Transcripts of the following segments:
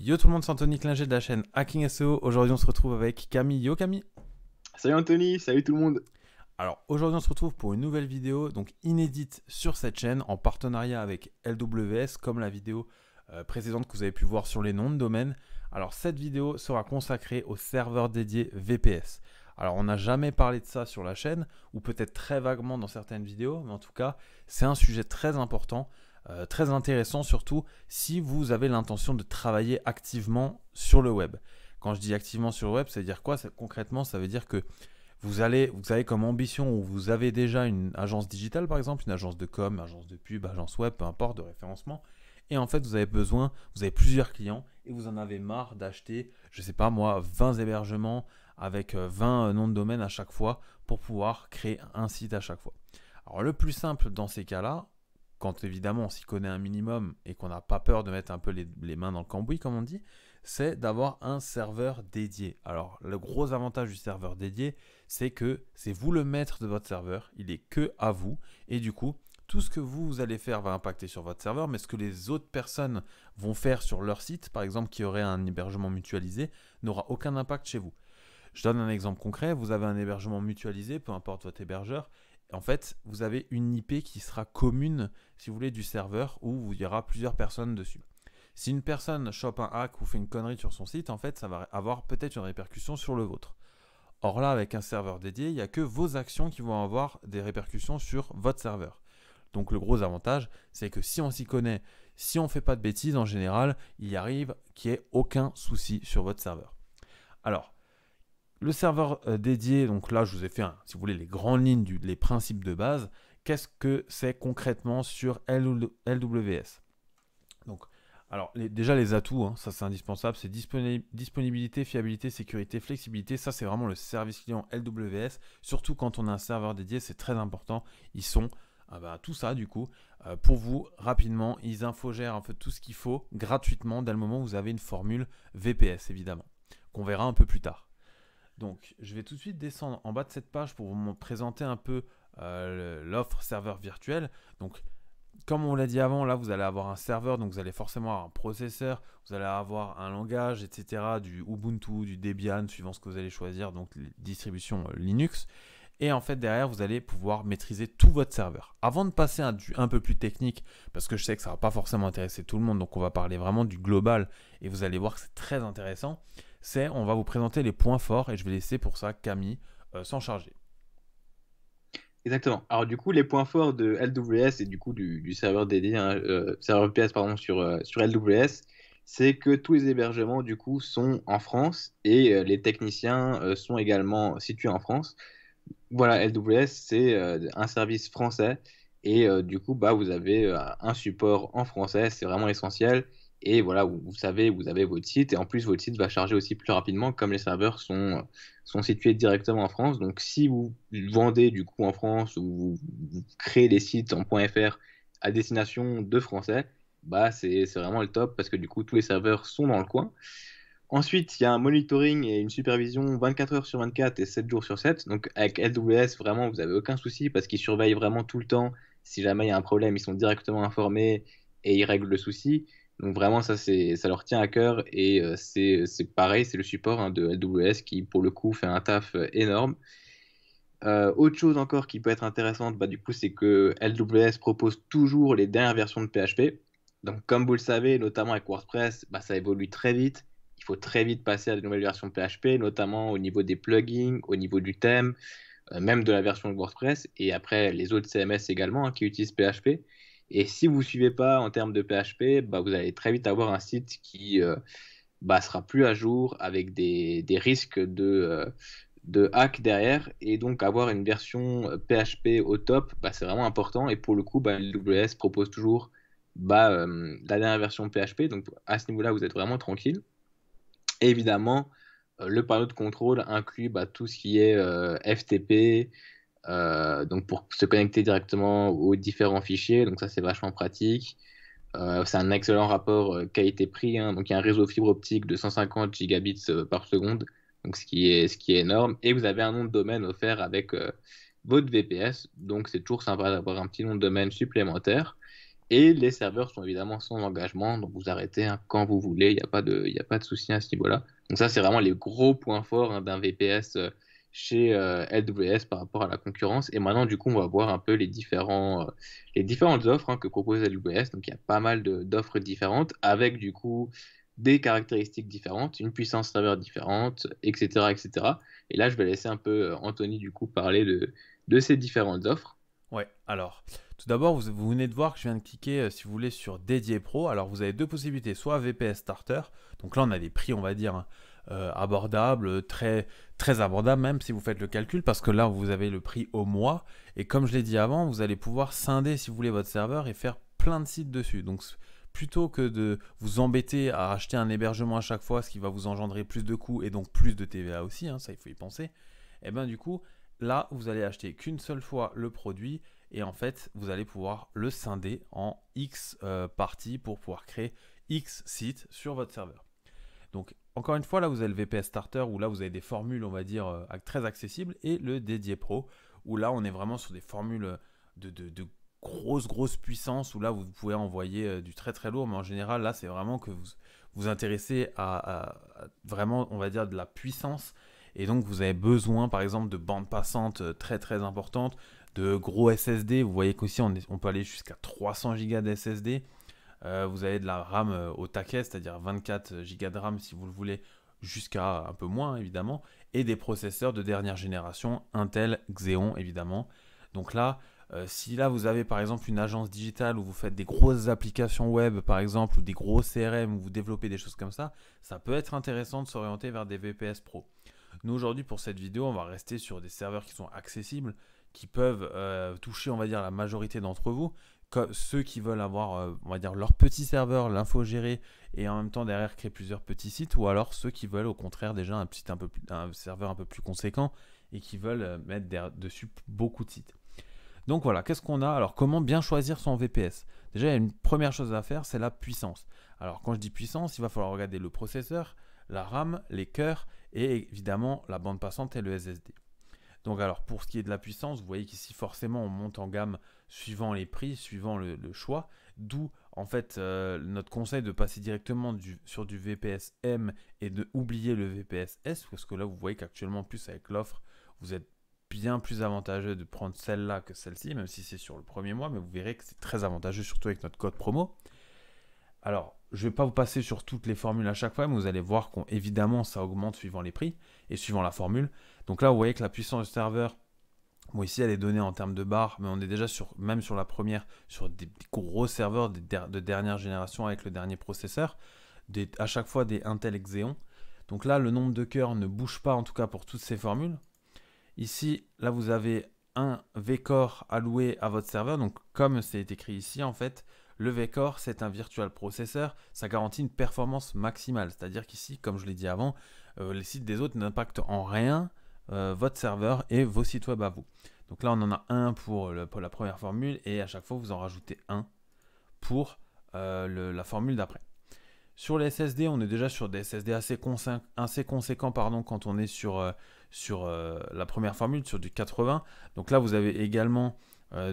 Yo tout le monde, c'est Anthony Klinger de la chaîne Hacking SEO. Aujourd'hui, on se retrouve avec Camille. Yo Camille. Salut Anthony, salut tout le monde. Alors aujourd'hui, on se retrouve pour une nouvelle vidéo, donc inédite sur cette chaîne, en partenariat avec LWS, comme la vidéo euh, précédente que vous avez pu voir sur les noms de domaine. Alors cette vidéo sera consacrée au serveur dédié VPS. Alors on n'a jamais parlé de ça sur la chaîne, ou peut-être très vaguement dans certaines vidéos, mais en tout cas, c'est un sujet très important. Euh, très intéressant, surtout si vous avez l'intention de travailler activement sur le web. Quand je dis activement sur le web, ça veut dire quoi Concrètement, ça veut dire que vous, allez, vous avez comme ambition ou vous avez déjà une agence digitale, par exemple, une agence de com, agence de pub, agence web, peu importe, de référencement. Et en fait, vous avez besoin, vous avez plusieurs clients et vous en avez marre d'acheter, je ne sais pas moi, 20 hébergements avec 20 euh, euh, noms de domaine à chaque fois pour pouvoir créer un site à chaque fois. Alors le plus simple dans ces cas-là, quand évidemment on s'y connaît un minimum et qu'on n'a pas peur de mettre un peu les, mains dans le cambouis, comme on dit, c'est d'avoir un serveur dédié. Alors, le gros avantage du serveur dédié, c'est que c'est vous le maître de votre serveur, il est que à vous, et du coup, tout ce que vous, vous allez faire va impacter sur votre serveur, mais ce que les autres personnes vont faire sur leur site, par exemple, qui aurait un hébergement mutualisé, n'aura aucun impact chez vous. Je donne un exemple concret, vous avez un hébergement mutualisé, peu importe votre hébergeur, en fait, vous avez une IP qui sera commune, si vous voulez, du serveur où il y aura plusieurs personnes dessus. Si une personne chope un hack ou fait une connerie sur son site, en fait, ça va avoir peut-être une répercussion sur le vôtre. Or là, avec un serveur dédié, il n'y a que vos actions qui vont avoir des répercussions sur votre serveur. Donc le gros avantage, c'est que si on s'y connaît, si on ne fait pas de bêtises en général, il arrive qu'il n'y ait aucun souci sur votre serveur. Alors, le serveur euh, dédié, donc là je vous ai fait, si vous voulez, les grandes lignes, les principes de base. Qu'est-ce que c'est concrètement sur LWS Donc, alors déjà les atouts, hein, ça c'est indispensable, c'est disponibilité, fiabilité, sécurité, flexibilité. Ça c'est vraiment le service client LWS. Surtout quand on a un serveur dédié, c'est très important. Ils sont ah bah, tout ça du coup euh, pour vous rapidement ils infogèrent un peu tout ce qu'il faut gratuitement dès le moment où vous avez une formule VPS évidemment qu'on verra un peu plus tard donc, je vais tout de suite descendre en bas de cette page pour vous présenter un peu euh, l'offre serveur virtuel. Donc, comme on l'a dit avant, là, vous allez avoir un serveur, donc vous allez forcément avoir un processeur, vous allez avoir un langage, etc., du Ubuntu, du Debian, suivant ce que vous allez choisir, donc distribution euh, Linux. Et en fait, derrière, vous allez pouvoir maîtriser tout votre serveur. Avant de passer à du un peu plus technique, parce que je sais que ça ne va pas forcément intéresser tout le monde, donc on va parler vraiment du global, et vous allez voir que c'est très intéressant c'est on va vous présenter les points forts et je vais laisser pour ça Camille euh, s'en charger. Exactement. Alors du coup, les points forts de LWS et du coup du, serveur dédié, hein, euh, serveur pardon sur euh, sur LWS, c'est que tous les hébergements du coup sont en France et les techniciens sont également situés en France. Voilà, LWS c'est un service français et du coup bah vous avez un support en français, c'est vraiment essentiel. Et voilà, vous, savez, vous avez votre site. Et en plus, votre site va charger aussi plus rapidement comme les serveurs sont, euh, sont situés directement en France. Donc, si vous vendez du coup en France ou vous, créez des sites en .fr à destination de Français, bah, c'est vraiment le top parce que du coup, tous les serveurs sont dans le coin. Ensuite, il y a un monitoring et une supervision 24 heures sur 24 et 7 jours sur 7. Donc avec AWS, vraiment, vous n'avez aucun souci parce qu'ils surveillent vraiment tout le temps. Si jamais il y a un problème, ils sont directement informés et ils règlent le souci. Donc vraiment, ça, ça leur tient à cœur et euh, c'est pareil, c'est le support hein, de LWS qui, pour le coup, fait un taf euh, énorme. Euh, autre chose encore qui peut être intéressante, bah, du coup, c'est que LWS propose toujours les dernières versions de PHP. Donc, comme vous le savez, notamment avec WordPress, bah, ça évolue très vite. Il faut très vite passer à de nouvelles versions de PHP, notamment au niveau des plugins, au niveau du thème, même de la version de WordPress et après les autres CMS également hein, qui utilisent PHP. Et si vous ne suivez pas en termes de PHP, bah, vous allez très vite avoir un site qui ne euh, bah, sera plus à jour avec des, risques de, euh, de hack derrière. Et donc avoir une version PHP euh, au top, bah, c'est vraiment important. Et pour le coup, bah, WS propose toujours bah, la dernière version PHP. Donc à ce niveau-là, vous êtes vraiment tranquille. évidemment, le panneau de contrôle inclut bah, tout ce qui est FTP, euh, donc pour se connecter directement aux différents fichiers, donc ça c'est vachement pratique. Euh, c'est un excellent rapport euh, qualité-prix. Hein. Donc il y a un réseau fibre optique de 150 gigabits par seconde, donc ce qui est ce qui est énorme. Et vous avez un nom de domaine offert avec votre VPS, donc c'est toujours sympa d'avoir un petit nom de domaine supplémentaire. Et les serveurs sont évidemment sans engagement, donc vous arrêtez hein, quand vous voulez, il n'y a pas de, y a pas de souci à ce niveau-là. Donc ça c'est vraiment les gros points forts hein, d'un VPS chez euh, LWS par rapport à la concurrence. Et maintenant, du coup, on va voir un peu les, différents, euh, les différentes offres hein, que propose LWS Donc, il y a pas mal d'offres différentes avec, du coup, des caractéristiques différentes, une puissance serveur différente, etc., etc. Et là, je vais laisser un peu euh, Anthony, du coup, parler de, de ces différentes offres. Ouais, alors, tout d'abord, vous, venez de voir que je viens de cliquer, si vous voulez, sur Dédié Pro. Alors, vous avez deux possibilités, soit VPS Starter, donc là, on a des prix, on va dire, hein, euh, abordable, très, très abordable même si vous faites le calcul, parce que là vous avez le prix au mois, et comme je l'ai dit avant, vous allez pouvoir scinder si vous voulez votre serveur et faire plein de sites dessus. Donc plutôt que de vous embêter à acheter un hébergement à chaque fois, ce qui va vous engendrer plus de coûts et donc plus de TVA aussi, hein, ça il faut y penser, et eh bien du coup, là vous allez acheter qu'une seule fois le produit et en fait vous allez pouvoir le scinder en X euh, parties pour pouvoir créer X sites sur votre serveur. Donc encore une fois, là vous avez le VPS Starter où là vous avez des formules, on va dire, euh, très accessibles et le dédié Pro où là on est vraiment sur des formules euh, de, grosse grosse puissance où là vous pouvez envoyer euh, du très très lourd mais en général là c'est vraiment que vous vous intéressez à, vraiment on va dire de la puissance et donc vous avez besoin par exemple de bandes passantes très très importantes de gros SSD vous voyez qu'aussi on, on peut aller jusqu'à 300 Go de SSD euh, vous avez de la RAM euh, au taquet, c'est-à-dire 24 Go de RAM si vous le voulez, jusqu'à un peu moins évidemment, et des processeurs de dernière génération, Intel, Xeon évidemment. Donc là, euh, si là vous avez par exemple une agence digitale où vous faites des grosses applications web par exemple, ou des gros CRM, où vous développez des choses comme ça, ça peut être intéressant de s'orienter vers des VPS Pro. Nous aujourd'hui pour cette vidéo, on va rester sur des serveurs qui sont accessibles, qui peuvent toucher on va dire la majorité d'entre vous, ceux qui veulent avoir, euh, on va dire, leur petit serveur, l'info gérée et en même temps derrière créer plusieurs petits sites, ou alors ceux qui veulent au contraire déjà un, petit un, peu un serveur un peu plus conséquent et qui veulent euh, mettre dessus beaucoup de sites. Donc voilà, qu'est-ce qu'on a Alors comment bien choisir son VPS Déjà, il y a une première chose à faire, c'est la puissance. Alors quand je dis puissance, il va falloir regarder le processeur, la RAM, les cœurs et évidemment la bande passante et le SSD. Donc alors pour ce qui est de la puissance, vous voyez qu'ici forcément on monte en gamme suivant les prix, suivant le, choix. D'où en fait euh, notre conseil de passer directement sur du VPS-M et de oublier le VPS-S, parce que là vous voyez qu'actuellement plus avec l'offre, vous êtes bien plus avantageux de prendre celle-là que celle-ci, même si c'est sur le premier mois, mais vous verrez que c'est très avantageux, surtout avec notre code promo. Alors, je ne vais pas vous passer sur toutes les formules à chaque fois, mais vous allez voir qu'évidemment, ça augmente suivant les prix et suivant la formule. Donc là, vous voyez que la puissance du serveur moi ici, elle est donnée en termes de barres, mais on est déjà sur, même sur la première, sur des gros serveurs de dernière génération avec le dernier processeur, à chaque fois des Intel Xeon. Donc là, le nombre de cœurs ne bouge pas, en tout cas pour toutes ces formules. Ici, là, vous avez un vcore alloué à votre serveur. Donc, comme c'est écrit ici, en fait, le vcore, c'est un virtual processeur. Ça garantit une performance maximale. C'est-à-dire qu'ici, comme je l'ai dit avant, euh, les sites des autres n'impactent en rien euh, votre serveur et vos sites web à vous. Donc là, on en a un pour, euh, pour la première formule et à chaque fois, vous en rajoutez un pour euh, la formule d'après. Sur les SSD, on est déjà sur des SSD assez, conséquents, assez conséquents pardon, quand on est sur, sur la première formule, sur du 80. Donc là, vous avez également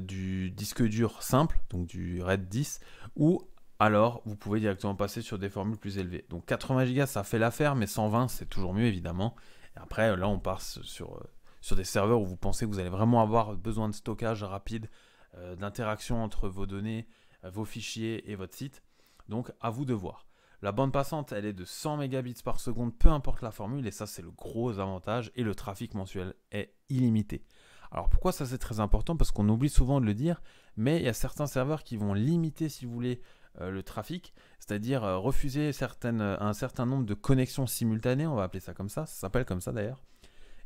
du disque dur simple, donc du RAID 10, ou alors vous pouvez directement passer sur des formules plus élevées. Donc 80 Go, ça fait l'affaire, mais 120, c'est toujours mieux évidemment après, là, on passe sur, euh, sur des serveurs où vous pensez que vous allez vraiment avoir besoin de stockage rapide, euh, d'interaction entre vos données, euh, vos fichiers et votre site. Donc, à vous de voir. La bande passante, elle est de 100 mégabits par seconde, peu importe la formule, et ça, c'est le gros avantage, et le trafic mensuel est illimité. Alors pourquoi ça c'est très important Parce qu'on oublie souvent de le dire, mais il y a certains serveurs qui vont limiter, si vous voulez, euh, le trafic, c'est-à-dire euh, refuser certaines, euh, un certain nombre de connexions simultanées, on va appeler ça comme ça, ça s'appelle comme ça d'ailleurs.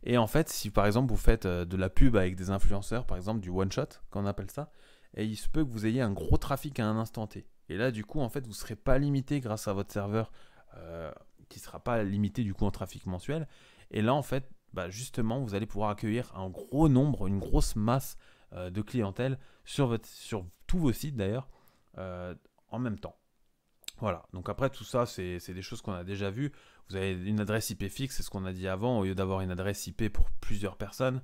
Et en fait, si par exemple vous faites de la pub avec des influenceurs, par exemple du one shot, qu'on appelle ça, et il se peut que vous ayez un gros trafic à un instant T. Et là, du coup, en fait, vous ne serez pas limité grâce à votre serveur qui ne sera pas limité du coup en trafic mensuel. Et là, en fait, bah, justement, vous allez pouvoir accueillir un gros nombre, une grosse masse de clientèle sur, votre, sur tous vos sites d'ailleurs, en même temps. Voilà, donc après tout ça, c'est des choses qu'on a déjà vues. Vous avez une adresse IP fixe, c'est ce qu'on a dit avant, au lieu d'avoir une adresse IP pour plusieurs personnes.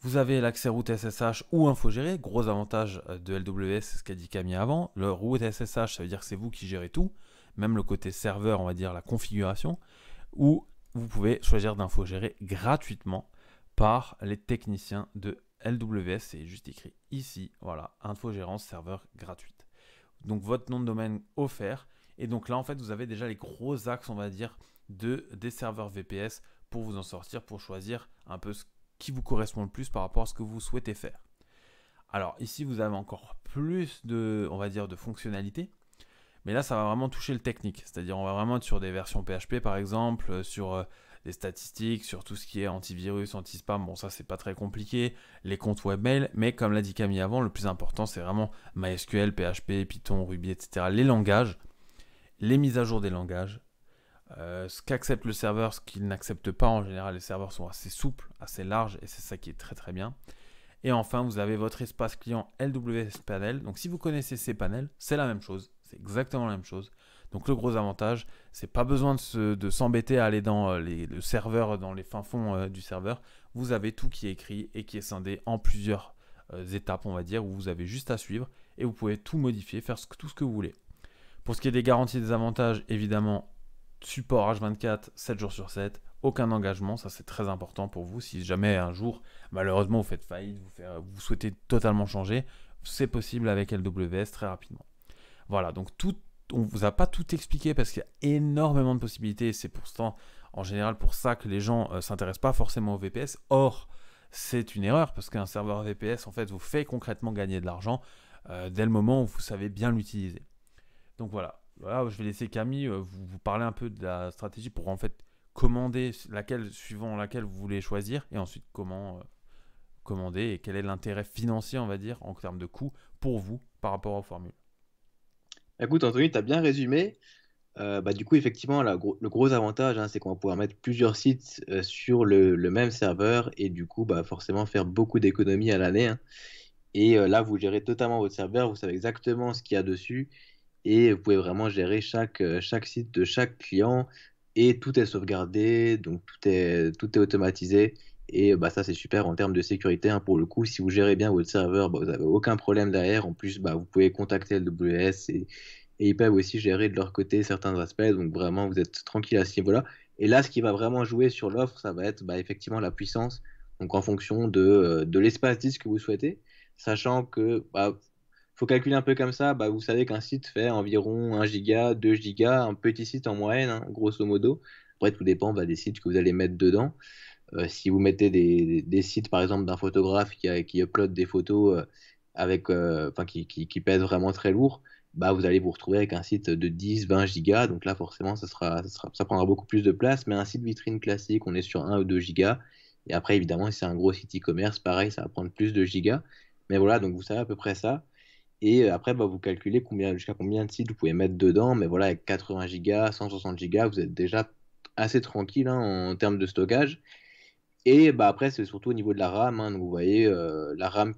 Vous avez l'accès route SSH ou infogéré, gros avantage euh, de LWS, c'est ce qu'a dit Camille avant. Le route SSH, ça veut dire que c'est vous qui gérez tout, même le côté serveur, on va dire la configuration, ou vous pouvez choisir d'infogérer gratuitement par les techniciens de LWS, c'est juste écrit ici, voilà, infogérance serveur gratuite donc votre nom de domaine offert. Et donc là, en fait, vous avez déjà les gros axes, on va dire, de, des serveurs VPS pour vous en sortir, pour choisir un peu ce qui vous correspond le plus par rapport à ce que vous souhaitez faire. Alors ici, vous avez encore plus de, on va dire, de fonctionnalités. Mais là, ça va vraiment toucher le technique. C'est-à-dire, on va vraiment être sur des versions PHP, par exemple, euh, sur euh, les statistiques sur tout ce qui est antivirus, anti-spam. Bon, ça, c'est pas très compliqué. Les comptes webmail, mais comme l'a dit Camille avant, le plus important, c'est vraiment MySQL, PHP, Python, Ruby, etc. Les langages, les mises à jour des langages, euh, ce qu'accepte le serveur, ce qu'il n'accepte pas. En général, les serveurs sont assez souples, assez larges, et c'est ça qui est très très bien. Et enfin, vous avez votre espace client LWS Panel. Donc, si vous connaissez ces panels, c'est la même chose, c'est exactement la même chose. Donc le gros avantage, c'est pas besoin de s'embêter à aller dans euh, le serveur, dans les fins fonds euh, du serveur. Vous avez tout qui est écrit et qui est scindé en plusieurs euh, étapes, on va dire, où vous avez juste à suivre et vous pouvez tout modifier, faire tout ce que vous voulez. Pour ce qui est des garanties des avantages, évidemment, support H24, 7 jours sur 7, aucun engagement, ça c'est très important pour vous. Si jamais un jour, malheureusement, vous faites faillite, vous souhaitez totalement changer, c'est possible avec LWS très rapidement. Voilà, donc tout on vous a pas tout expliqué parce qu'il y a énormément de possibilités. C'est pourtant en général, pour ça que les gens ne euh, s'intéressent pas forcément au VPS. Or, c'est une erreur parce qu'un serveur VPS, en fait, vous fait concrètement gagner de l'argent euh, dès le moment où vous savez bien l'utiliser. Donc voilà. voilà. je vais laisser Camille euh, vous, parler un peu de la stratégie pour en fait commander laquelle, suivant laquelle vous voulez choisir et ensuite comment commander et quel est l'intérêt financier, on va dire, en termes de coût pour vous par rapport aux formules. Écoute, Anthony, tu as bien résumé. Euh, bah, du coup, effectivement, le gros avantage, hein, c'est qu'on va pouvoir mettre plusieurs sites euh, sur le, même serveur et du coup, bah, forcément, faire beaucoup d'économies à l'année. Hein. Et euh, là, vous gérez totalement votre serveur, vous savez exactement ce qu'il y a dessus et vous pouvez vraiment gérer chaque, chaque site de chaque client et tout est sauvegardé, donc tout est, tout est automatisé et bah, ça, c'est super en termes de sécurité. Hein. pour le coup, si vous gérez bien votre serveur, bah, vous n'avez aucun problème derrière. En plus, bah, vous pouvez contacter LWS et, et ils peuvent aussi gérer de leur côté certains aspects. Donc vraiment, vous êtes tranquille à ce niveau-là. Et là, ce qui va vraiment jouer sur l'offre, ça va être bah, effectivement la puissance, donc en fonction de, euh, l'espace disque que vous souhaitez, sachant que bah, faut calculer un peu comme ça, vous savez qu'un site fait environ 1 giga, 2 giga un petit site en moyenne, hein, grosso modo. Après, tout dépend des sites que vous allez mettre dedans. Euh, si vous mettez des, sites, par exemple, d'un photographe qui, a, qui, upload des photos euh, avec, euh, enfin, qui, qui, pèse vraiment très lourd, bah, vous allez vous retrouver avec un site de 10, 20 gigas. Donc là, forcément, ça, sera, ça, prendra beaucoup plus de place. Mais un site vitrine classique, on est sur 1 ou 2 gigas. Et après, évidemment, si c'est un gros site e-commerce, pareil, ça va prendre plus de gigas. Mais voilà, donc vous savez à peu près ça. Et après, bah, vous calculez combien, jusqu'à combien de sites vous pouvez mettre dedans. Mais voilà, avec 80 gigas, 160 gigas, vous êtes déjà assez tranquille hein, en termes de stockage. Et bah, après, c'est surtout au niveau de la RAM. Hein. donc, vous voyez euh, la RAM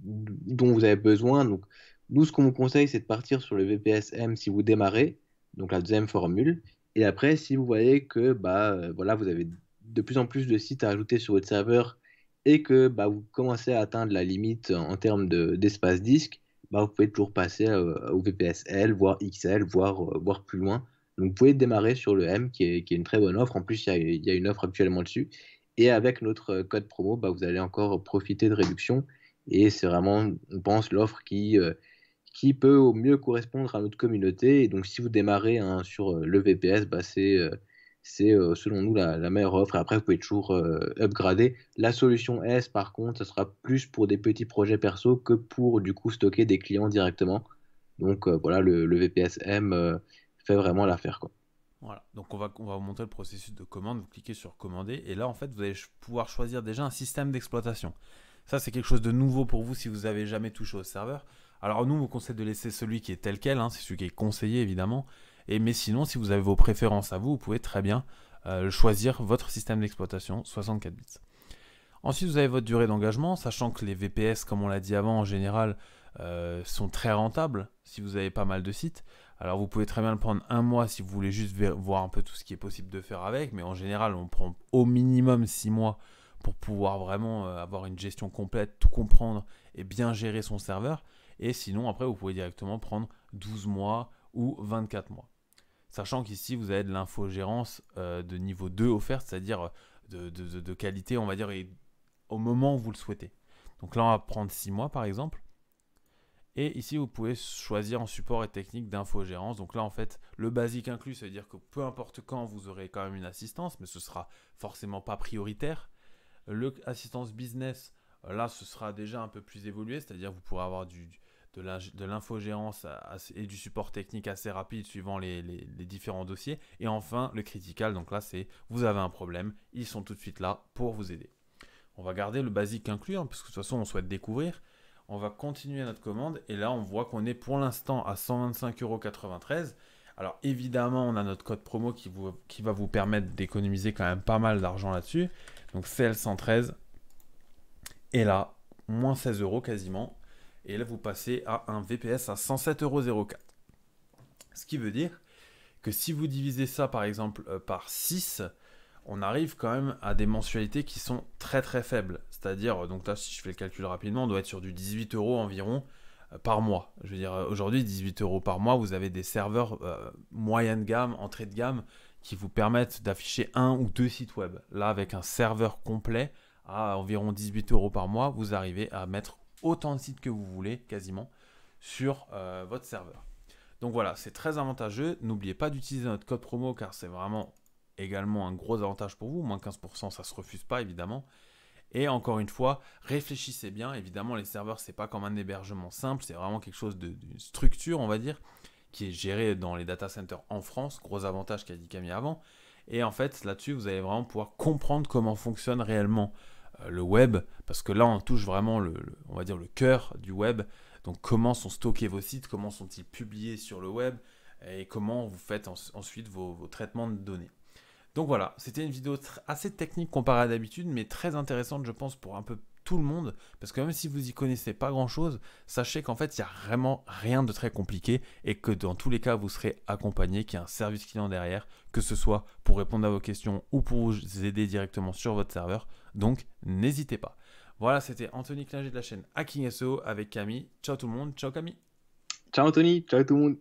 dont vous avez besoin. Donc, nous, ce qu'on vous conseille, c'est de partir sur le VPSM si vous démarrez, donc la deuxième formule. Et après, si vous voyez que bah, euh, voilà, vous avez de plus en plus de sites à ajouter sur votre serveur et que bah, vous commencez à atteindre la limite en termes d'espace disque, bah, vous pouvez toujours passer euh, au au VPSL, voire XL, voire, voire plus loin. Donc vous pouvez démarrer sur le M qui est, qui est une très bonne offre. En plus, il y, y, a une offre actuellement dessus. Et avec notre euh, code promo, bah, vous allez encore profiter de réduction. Et c'est vraiment, on pense, l'offre qui, euh, peut au mieux correspondre à notre communauté. Et donc, si vous démarrez hein, sur euh, le VPS, bah, c'est, c'est selon nous la, meilleure offre. Après, vous pouvez toujours upgrader. La solution S, par contre, ce sera plus pour des petits projets perso que pour du coup stocker des clients directement. Donc voilà, le, le VPSM fait vraiment l'affaire. Quoi. Voilà, donc on va, vous montrer le processus de commande, vous cliquez sur commander, et là en fait vous allez pouvoir choisir déjà un système d'exploitation. Ça c'est quelque chose de nouveau pour vous si vous n'avez jamais touché au serveur. Alors nous on vous conseille de laisser celui qui est tel quel, hein. c'est celui qui est conseillé évidemment, et, mais sinon si vous avez vos préférences à vous, vous pouvez très bien euh, choisir votre système d'exploitation 64 bits. Ensuite, vous avez votre durée d'engagement, sachant que les VPS, comme on l'a dit avant, en général, euh, sont très rentables si vous avez pas mal de sites. Alors vous pouvez très bien le prendre un mois si vous voulez juste voir un peu tout ce qui est possible de faire avec, mais en général on prend au minimum six mois pour pouvoir vraiment euh, avoir une gestion complète, tout comprendre et bien gérer son serveur. Et sinon après vous pouvez directement prendre 12 mois ou 24 mois. Sachant qu'ici vous avez de l'infogérance euh, de niveau 2 offerte, c'est-à-dire euh, de, qualité on va dire au moment où vous le souhaitez. Donc là on va prendre 6 mois par exemple. Et ici, vous pouvez choisir en support et technique d'infogérance. Donc là, en fait, le basique inclus, ça veut dire que peu importe quand, vous aurez quand même une assistance, mais ce sera forcément pas prioritaire. L'assistance business, là, ce sera déjà un peu plus évolué, c'est-à-dire vous pourrez avoir de l'infogérance et du support technique assez rapide suivant les, différents dossiers. Et enfin, le critical, donc là, c'est vous avez un problème, ils sont tout de suite là pour vous aider. On va garder le basique inclus, hein, parce que de toute façon, on souhaite découvrir on va continuer notre commande et là on voit qu'on est pour l'instant à 125,93€. Alors évidemment on a notre code promo qui, va vous permettre d'économiser quand même pas mal d'argent là-dessus. Donc CL113 et là moins 16 euros quasiment. Et là vous passez à un VPS à 107,04€. Ce qui veut dire que si vous divisez ça par exemple euh, par 6, on arrive quand même à des mensualités qui sont très très faibles. C'est-à-dire, donc là, si je fais le calcul rapidement, on doit être sur du 18 euros environ euh, par mois. Je veux dire, euh, aujourd'hui, 18 euros par mois, vous avez des serveurs euh, moyenne gamme, entrée de gamme, qui vous permettent d'afficher un ou deux sites web. Là, avec un serveur complet à environ 18 euros par mois, vous arrivez à mettre autant de sites que vous voulez, quasiment, sur votre serveur. Donc voilà, c'est très avantageux. N'oubliez pas d'utiliser notre code promo car c'est vraiment également un gros avantage pour vous. Moins 15%, ça se refuse pas évidemment. Et encore une fois, réfléchissez bien. Évidemment, les serveurs, c'est pas comme un hébergement simple, c'est vraiment quelque chose d'une structure, on va dire, qui est géré dans les data centers en France. Gros avantage qu'a dit Camille avant. Et en fait, là-dessus, vous allez vraiment pouvoir comprendre comment fonctionne réellement euh, le web, parce que là, on touche vraiment le, on va dire le cœur du web. Donc, comment sont stockés vos sites, comment sont-ils publiés sur le web, et comment vous faites ensuite vos traitements de données. Donc voilà, c'était une vidéo assez technique comparée à d'habitude, mais très intéressante, je pense, pour un peu tout le monde, parce que même si vous y connaissez pas grand chose, sachez qu'en fait, il n'y a vraiment rien de très compliqué et que dans tous les cas, vous serez accompagné, qu'il y a un service client derrière, que ce soit pour répondre à vos questions ou pour vous aider directement sur votre serveur. Donc, n'hésitez pas. Voilà, c'était Anthony Klinger de la chaîne Hacking SEO avec Camille. Ciao tout le monde, ciao Camille. Ciao Anthony, ciao tout le monde.